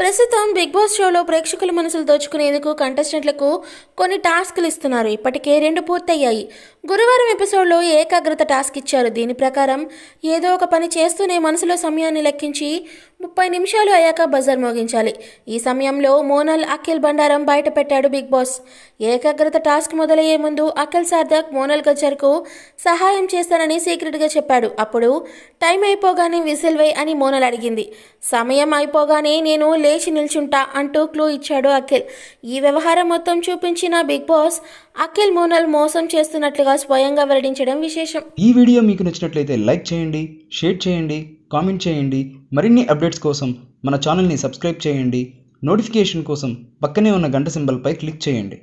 ప్రస్తుతం big boss షోలో ప్రేక్షకుల మనసులు దోచుకునేందుకు కంటెస్టెంట్లకు కొన్ని టాస్క్లు ఇస్తున్నారు ఇప్పటికే రెండు పూర్తయ్యాయి గురువారం ఎపిసోడ్లో ఏకాగ్రత టాస్క్ ఇచ్చారు దీని ప్రకారం ఏదో ఒక పని చేస్తూనే మనసులో సమయాన్ని లెక్కించి ముప్పై నిమిషాలు అయ్యాక బజర్ మోగించాలి ఈ సమయంలో మోనల్ అఖిల్ బండారం బయట పెట్టాడు బిగ్ బాస్ ఏకాగ్రత టాస్క్ మొదలయ్యే ముందు అఖిల్ సార్దక్ మోనల్ గజర్కు సహాయం చేస్తానని సీక్రెట్గా చెప్పాడు అప్పుడు టైం అయిపోగానే విసిల్వై అని మోనల్ అడిగింది సమయం అయిపోగానే నేను లేచి నిల్చుంటా అంటూ క్లూ ఇచ్చాడు అఖిల్ ఈ వ్యవహారం మొత్తం చూపించిన బిగ్ బాస్ అఖిల్ మోనల్ మోసం చేస్తున్నట్లుగా నేరుగా స్వయంగా వెల్లడించడం విశేషం ఈ వీడియో మీకు నచ్చినట్లయితే లైక్ చేయండి షేర్ చేయండి కామెంట్ చేయండి మరిన్ని అప్డేట్స్ కోసం మన ఛానల్ని సబ్స్క్రైబ్ చేయండి నోటిఫికేషన్ కోసం పక్కనే ఉన్న గంట సింబల్పై క్లిక్ చేయండి